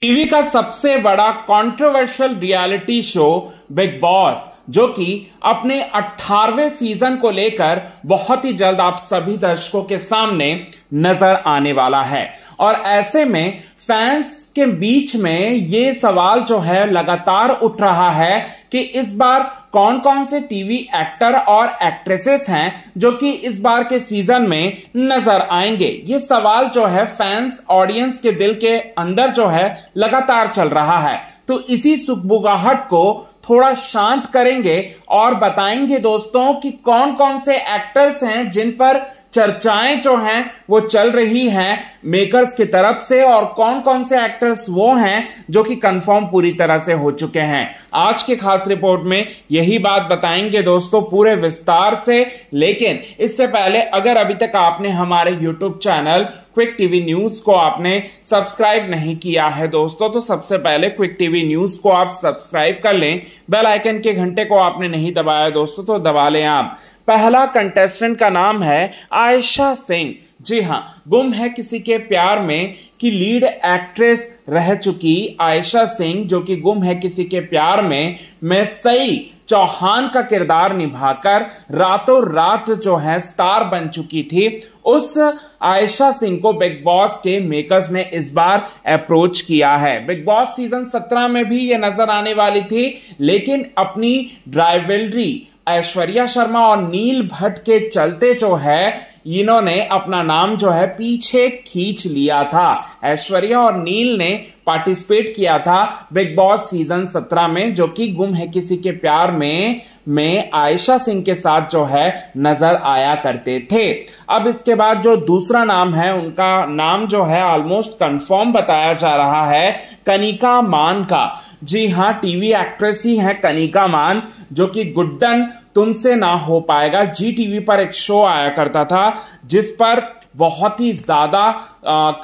TV का सबसे बड़ा controversial reality show Bigg Boss जो कि अपने 18वें सीजन को लेकर बहुत ही जल्द आप सभी दर्शकों के सामने नजर आने वाला है और ऐसे में फैंस के बीच में ये सवाल जो है लगातार उठ रहा है कि इस बार कौन कौन से टीवी एक्टर और एक्ट्रेसेस हैं जो कि इस बार के सीजन में नजर आएंगे ये सवाल जो है फैंस ऑडियंस के दिल के अंदर जो है लगातार चल रहा है तो इसी सुखबुगाहट को थोड़ा शांत करेंगे और बताएंगे दोस्तों कि कौन कौन से एक्टर्स हैं जिन पर चर्चाएं जो हैं वो चल रही हैं मेकर्स की तरफ से और कौन कौन से एक्टर्स वो हैं जो कि कंफर्म पूरी तरह से हो चुके हैं आज के खास रिपोर्ट में यही बात बताएंगे दोस्तों पूरे विस्तार से लेकिन इससे पहले अगर अभी तक आपने हमारे YouTube channel Quick TV news को आपने सब्सक्राइब नहीं किया है दोस्तों तो सबसे पहले क्विक टीवी न्यूज को आप सब्सक्राइब कर लें बेल आइकन के घंटे को आपने नहीं दबाया दोस्तों तो दबा लें आप पहला कंटेस्टेंट का नाम है आयशा सिंह जी हाँ गुम है किसी के प्यार में कि लीड एक्ट्रेस रह चुकी आयशा सिंह जो कि गुम है किसी के प्यार में मैं सही चौहान का किरदार निभाकर रातों रात जो है स्टार बन चुकी थी उस आयशा सिंह को बिग बॉस के मेकर्स ने इस बार अप्रोच किया है बिग बॉस सीजन 17 में भी ये नजर आने वाली थी लेकिन अपनी ड्राइवेलरी ऐश्वर्या शर्मा और नील भट्ट के चलते जो है इन्होंने अपना नाम जो है पीछे खींच लिया था ऐश्वर्या और नील ने पार्टिसिपेट किया था बिग बॉस सीजन 17 में जो कि गुम है किसी के प्यार में में आयशा सिंह के साथ जो है नजर आया करते थे अब इसके बाद जो दूसरा नाम है उनका नाम जो है ऑलमोस्ट कंफर्म बताया जा रहा है कनिका मान का जी हाँ टीवी एक्ट्रेस ही है कनिका मान जो कि गुड्डन तुमसे ना हो पाएगा जी टीवी पर एक शो आया करता था जिस पर बहुत ही ज्यादा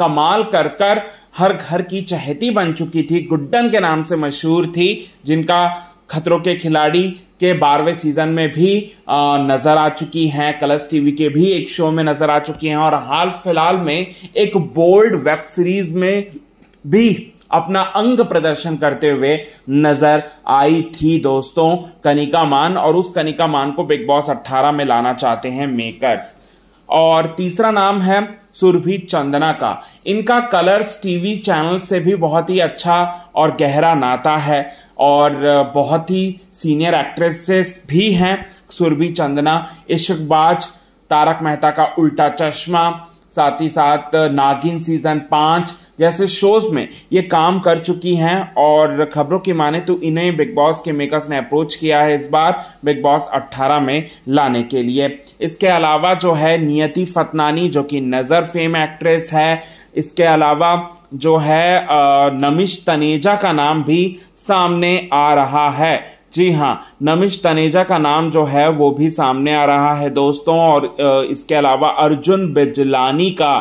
कमाल कर कर हर घर की चहती बन चुकी थी गुड्डन के नाम से मशहूर थी जिनका खतरों के खिलाड़ी के बारहवें सीजन में भी नज़र आ चुकी हैं कलर्स टीवी के भी एक शो में नज़र आ चुकी हैं और हाल फिलहाल में एक बोल्ड वेब सीरीज में भी अपना अंग प्रदर्शन करते हुए नजर आई थी दोस्तों कनिका मान और उस कनिका मान को बिग बॉस 18 में लाना चाहते हैं मेकर्स और तीसरा नाम है सुरभि चंदना का इनका कलर्स टीवी चैनल से भी बहुत ही अच्छा और गहरा नाता है और बहुत ही सीनियर एक्ट्रेसेस भी हैं सुरभि चंदना इश्कबाज तारक मेहता का उल्टा चश्मा साथ ही साथ नागिन सीजन पांच जैसे शोज में ये काम कर चुकी हैं और खबरों की माने तो इन्हें बिग बॉस के मेकर्स ने अप्रोच किया है इस बार बिग बॉस 18 में लाने के लिए इसके अलावा जो है नियति फतनानी जो कि नज़र फेम एक्ट्रेस है इसके अलावा जो है नमिश तनेजा का नाम भी सामने आ रहा है जी हाँ नमिश तनेजा का नाम जो है वो भी सामने आ रहा है दोस्तों और इसके अलावा अर्जुन बिजलानी का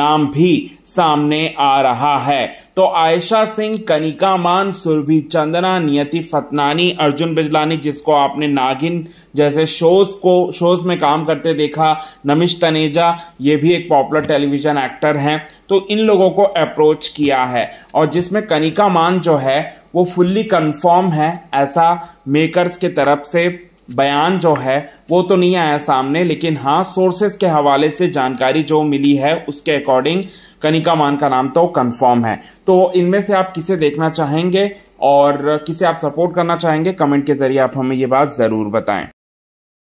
नाम भी सामने आ रहा है तो आयशा सिंह कनिका मान सुरभि चंदना नियति फतनानी अर्जुन बिजलानी जिसको आपने नागिन जैसे शोज को शोज में काम करते देखा नमिश तनेजा ये भी एक पॉपुलर टेलीविजन एक्टर हैं तो इन लोगों को अप्रोच किया है और जिसमें कनिका मान जो है वो फुल्ली कंफर्म है ऐसा मेकर्स के तरफ से बयान जो है वो तो नहीं आया सामने लेकिन हाँ सोर्सेस के हवाले से जानकारी जो मिली है उसके अकॉर्डिंग कनिका मान का नाम तो कंफर्म है तो इनमें से आप किसे देखना चाहेंगे और किसे आप सपोर्ट करना चाहेंगे कमेंट के ज़रिए आप हमें ये बात ज़रूर बताएं